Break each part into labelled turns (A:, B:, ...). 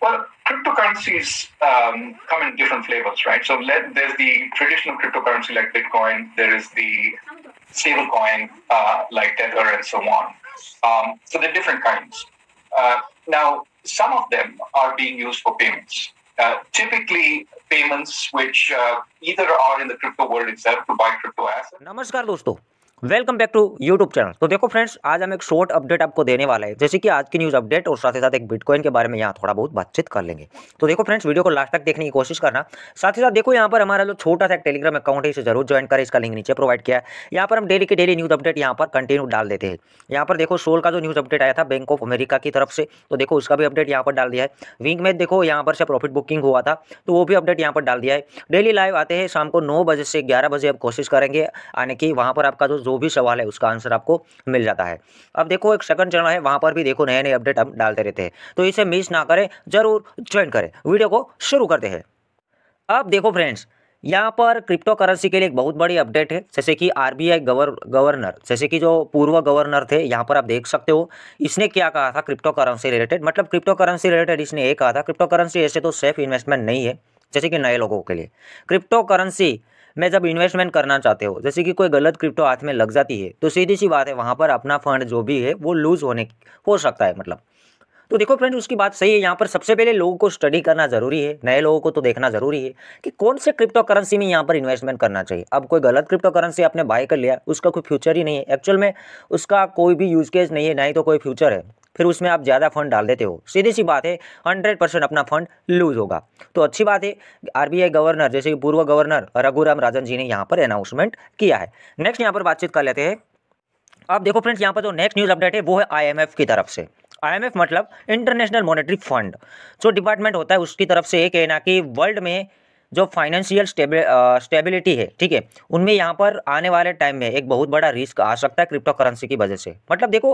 A: Well, cryptocurrencies um, come in different flavors, right? So let, there's the traditional cryptocurrency like Bitcoin, there is the stablecoin uh, like Tether, and so on. Um, so they're different kinds. Uh, now, some of them are being used for payments. Uh, typically, payments which uh, either are in the crypto world itself to buy crypto assets. Namaskar, dosto. Welcome back to YouTube channel तो देखो friends आज हम एक short update आपको देने वाले हैं जैसे कि आज की न्यूज़ अपडेट और साथ ही साथ एक बिटकॉइन के बारे में यहाँ थोड़ा बहुत बातचीत कर लेंगे तो देखो फ्रेंड्स वीडियो को लास्ट तक देखने की कोशिश करना साथ ही साथ देखो यहाँ पर हमारा जो छोटा सा एक टेलीग्राम अकाउंट है इसे जरूर ज्वाइन करें इसका लिंक नीचे प्रोवाइड किया है यहाँ पर हम डेली के डेली न्यूज़ अपडेट यहाँ पर कंटिन्यू डाल देते हैं यहाँ पर देखो सोल का जो न्यूज़ अपडेट आया था बैंक ऑफ अमेरिका की तरफ से तो देखो उसका भी अपडेट यहाँ पर डाल दिया है विंग में देखो यहाँ पर से प्रॉफिट बुकिंग हुआ था तो वो भी अपडेट यहाँ पर डाल दिया है डेली लाइव आते हैं शाम को नौ बजे से ग्यारह बजे आप कोशिश करेंगे आने की वहाँ पर आपका जो जो भी सवाल है उसका आंसर आपको मिल जाता है अब देखो एक सेकंड चैनल है वहां पर भी देखो नए नए अपडेट हम डालते रहते हैं तो इसे मिस ना करें ज़रूर ज्वाइन करें वीडियो को शुरू करते हैं अब देखो फ्रेंड्स यहाँ पर क्रिप्टो करेंसी के लिए एक बहुत बड़ी अपडेट है जैसे कि आरबीआई गवर गवर्नर जैसे कि जो पूर्व गवर्नर थे यहाँ पर आप देख सकते हो इसने क्या कहा था क्रिप्टो करेंसी रिलेटेड मतलब क्रिप्टो करेंसी रिलेटेड इसने ये कहा था क्रिप्टो करेंसी ऐसे तो सेफ इन्वेस्टमेंट नहीं है जैसे कि नए लोगों के लिए क्रिप्टो करेंसी में जब इन्वेस्टमेंट करना चाहते हो जैसे कि कोई गलत क्रिप्टो हाथ में लग जाती है तो सीधी सी बात है वहाँ पर अपना फंड जो भी है वो लूज़ होने हो सकता है मतलब तो देखो फ्रेंड्स उसकी बात सही है यहाँ पर सबसे पहले लोगों को स्टडी करना जरूरी है नए लोगों को तो देखना जरूरी है कि कौन से क्रिप्टो करेंसी में यहाँ पर इन्वेस्टमेंट करना चाहिए अब कोई गलत क्रिप्टो करेंसी आपने बाय कर लिया उसका कोई फ्यूचर ही नहीं है एक्चुअल में उसका कोई भी यूज केस नहीं है ना ही तो कोई फ्यूचर है फिर उसमें आप ज़्यादा फंड डाल देते हो सीधी सी बात है हंड्रेड परसेंट अपना फंड लूज होगा तो अच्छी बात है आरबीआई गवर्नर जैसे कि पूर्व गवर्नर रघुराम राजन जी ने यहाँ पर अनाउंसमेंट किया है नेक्स्ट यहाँ पर बातचीत कर लेते हैं आप देखो फ्रेंड्स यहाँ पर जो नेक्स्ट न्यूज़ अपडेट है वो है एफ की तरफ से आईएमएफ मतलब इंटरनेशनल मॉनेटरी फंड जो डिपार्टमेंट होता है उसकी तरफ से ये कहना कि वर्ल्ड में जो फाइनेंशियल स्टेबिलिटी है ठीक है उनमें यहाँ पर आने वाले टाइम में एक बहुत बड़ा रिस्क आ सकता है क्रिप्टो करेंसी की वजह से मतलब देखो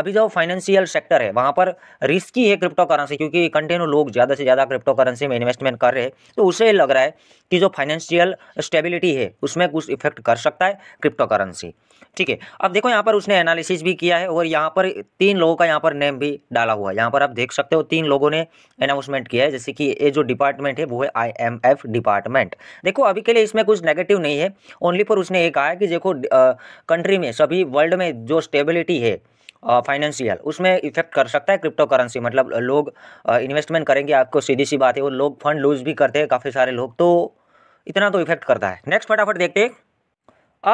A: अभी जो फाइनेंशियल सेक्टर है वहाँ पर रिस्की है क्रिप्टो करेंसी क्योंकि कंटिन्यू लोग ज़्यादा से ज़्यादा क्रिप्टो करेंसी में इन्वेस्टमेंट कर रहे हैं तो उसे लग रहा है की जो फाइनेंशियल स्टेबिलिटी है उसमें कुछ इफेक्ट कर सकता है क्रिप्टो करेंसी ठीक है अब देखो यहाँ पर उसने एनालिसिस भी किया है और यहाँ पर तीन लोगों का यहाँ पर नेम भी डाला हुआ है यहाँ पर आप देख सकते हो तीन लोगों ने अनाउंसमेंट किया है जैसे कि ये जो डिपार्टमेंट है वो है आईएमएफ डिपार्टमेंट देखो अभी के लिए इसमें कुछ नेगेटिव नहीं है ओनली फॉर उसने ये कहा है कि देखो कंट्री में सभी वर्ल्ड में जो स्टेबिलिटी है फाइनेंशियल uh, उसमें इफेक्ट कर सकता है क्रिप्टो करेंसी मतलब लोग इन्वेस्टमेंट uh, करेंगे आपको सीधी सी बात है और लोग फंड लूज भी करते हैं काफ़ी सारे लोग तो इतना तो इफेक्ट करता है नेक्स्ट फटाफट देखते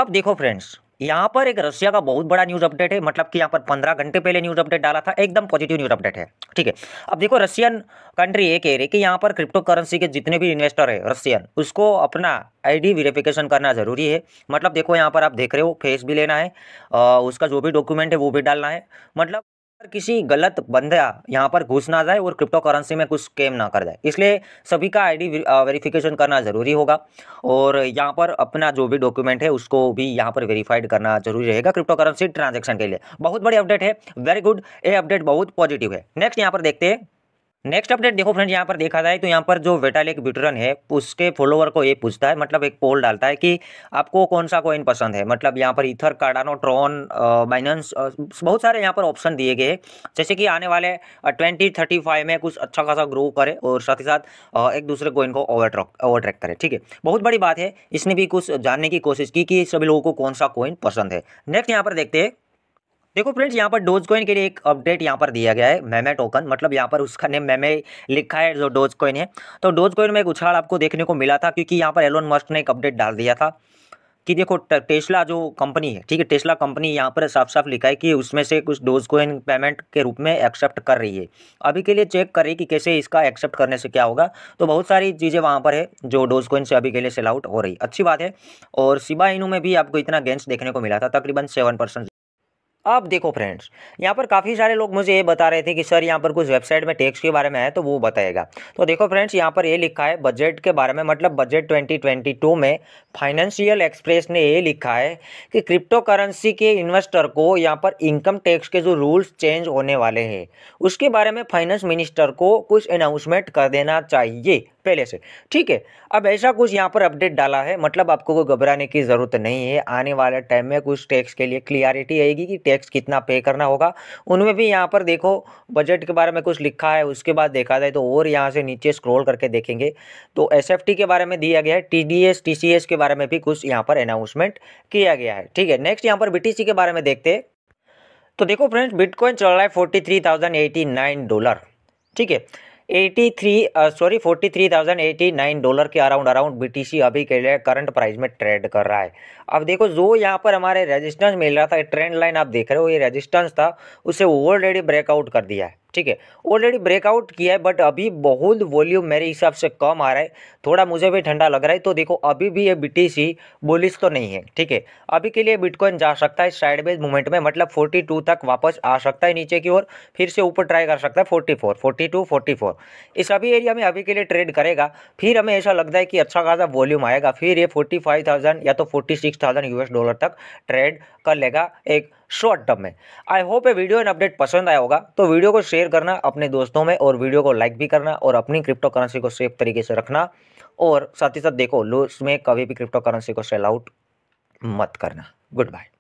A: अब देखो फ्रेंड्स यहाँ पर एक रशिया का बहुत बड़ा न्यूज़ अपडेट है मतलब कि यहाँ पर पंद्रह घंटे पहले न्यूज़ अपडेट डाला था एकदम पॉजिटिव न्यूज़ अपडेट है ठीक है अब देखो रशियन कंट्री ये कह रही है कि यहाँ पर क्रिप्टो करेंसी के जितने भी इन्वेस्टर है रशियन उसको अपना आईडी वेरिफिकेशन करना ज़रूरी है मतलब देखो यहाँ पर आप देख रहे हो फेस भी लेना है उसका जो भी डॉक्यूमेंट है वो भी डालना है मतलब किसी गलत बंदा यहाँ पर घुस ना जाए और क्रिप्टो करेंसी में कुछ स्केम ना कर जाए इसलिए सभी का आईडी वेरिफिकेशन करना ज़रूरी होगा और यहाँ पर अपना जो भी डॉक्यूमेंट है उसको भी यहाँ पर वेरीफाइड करना जरूरी रहेगा क्रिप्टो करेंसी ट्रांजेक्शन के लिए बहुत बड़ी अपडेट है वेरी गुड ये अपडेट बहुत पॉजिटिव है नेक्स्ट यहाँ पर देखते हैं नेक्स्ट अपडेट देखो फ्रेंड यहाँ पर देखा जाए तो यहाँ पर जो वेटालिक ब्यूटरन है उसके फॉलोवर को ये पूछता है मतलब एक पोल डालता है कि आपको कौन सा कॉइन पसंद है मतलब यहाँ पर इथर कार्डानो ट्रॉन बाइनेंस बहुत सारे यहाँ पर ऑप्शन दिए गए हैं जैसे कि आने वाले ट्वेंटी थर्टी फाइव में कुछ अच्छा खासा ग्रो करे और साथ ही साथ एक दूसरे कोइन को ओवरट्रॉक ओवरट्रैक करे ठीक है बहुत बड़ी बात है इसने भी कुछ जानने की कोशिश की कि सभी लोगों को कौन सा कोइन पसंद है नेक्स्ट यहाँ पर देखते हैं देखो फ्रेंड्स यहाँ पर डोज कोइन के लिए एक अपडेट यहाँ पर दिया गया है मेमे टोकन मतलब यहाँ पर उसका नेम मेमे लिखा है जो डोज कोइन है तो डोज कोइन में एक उछाल आपको देखने को मिला था क्योंकि यहाँ पर एलोन मस्क ने एक अपडेट डाल दिया था कि देखो टेस्ला जो कंपनी है ठीक है टेस्ला कंपनी यहाँ पर साफ साफ लिखा है कि उसमें से कुछ डोज कोइन पेमेंट के रूप में एक्सेप्ट कर रही है अभी के लिए चेक करें कि कैसे इसका एक्सेप्ट करने से क्या होगा तो बहुत सारी चीज़ें वहाँ पर है जो डोज कोइन से अभी के लिए सेल आउट हो रही अच्छी बात है और सिबा इनू में भी आपको इतना गेंस देखने को मिला था तकरीबन सेवन अब देखो फ्रेंड्स यहाँ पर काफ़ी सारे लोग मुझे ये बता रहे थे कि सर यहाँ पर कुछ वेबसाइट में टैक्स के बारे में है तो वो बताएगा तो देखो फ्रेंड्स यहाँ पर ये लिखा है बजट के बारे में मतलब बजट 2022 में फाइनेंशियल एक्सप्रेस ने ये लिखा है कि क्रिप्टो करेंसी के इन्वेस्टर को यहाँ पर इनकम टैक्स के जो रूल्स चेंज होने वाले हैं उसके बारे में फाइनेंस मिनिस्टर को कुछ अनाउंसमेंट कर देना चाहिए पहले से ठीक है अब ऐसा कुछ यहाँ पर अपडेट डाला है मतलब आपको कोई घबराने की ज़रूरत नहीं है आने वाले टाइम में कुछ टैक्स के लिए क्लियरिटी आएगी कि टैक्स कितना पे करना होगा उनमें भी यहाँ पर देखो बजट के बारे में कुछ लिखा है उसके बाद देखा जाए तो और यहाँ से नीचे स्क्रोल करके देखेंगे तो एस के बारे में दिया गया है टी डी के बारे में भी कुछ यहाँ पर अनाउंसमेंट किया गया है ठीक है नेक्स्ट यहाँ पर बी के बारे में देखते तो देखो फ्रेंड्स बिटकॉइन चल रहा है फोर्टी डॉलर ठीक है eighty three sorry forty three thousand eighty nine dollar के अराउंड अराउंड बीटीसी अभी के लिए करंट प्राइस में ट्रेड कर रहा है अब देखो जो यहाँ पर हमारे रेजिस्टेंस मिल रहा था ट्रेंड लाइन आप देख रहे हो ये रेजिस्टेंस था उसे ऑलरेडी ब्रेकआउट कर दिया है ठीक है ऑलरेडी ब्रेकआउट किया है बट अभी बहुत वॉल्यूम मेरे हिसाब से कम आ रहा है थोड़ा मुझे भी ठंडा लग रहा है तो देखो अभी भी ये बीटीसी बोलिस तो नहीं है ठीक है अभी के लिए बिटकॉइन जा सकता है साइडवेज मूवमेंट में मतलब 42 तक वापस आ सकता है नीचे की ओर फिर से ऊपर ट्राई कर सकता है 44, 42, 44 इस अभी एरिया में अभी के लिए ट्रेड करेगा फिर हमें ऐसा लगता है कि अच्छा खासा वॉल्यूम आएगा फिर ये फोर्टी या तो फोर्टी डॉलर तक ट्रेड कर लेगा एक शॉर्ट टर्म में आई होप ये वीडियो एंड अपडेट पसंद आया होगा तो वीडियो को शेयर करना अपने दोस्तों में और वीडियो को लाइक भी करना और अपनी क्रिप्टो करेंसी को सेफ तरीके से रखना और साथ ही साथ देखो लूज में कभी भी क्रिप्टो करेंसी को सेल आउट मत करना गुड बाय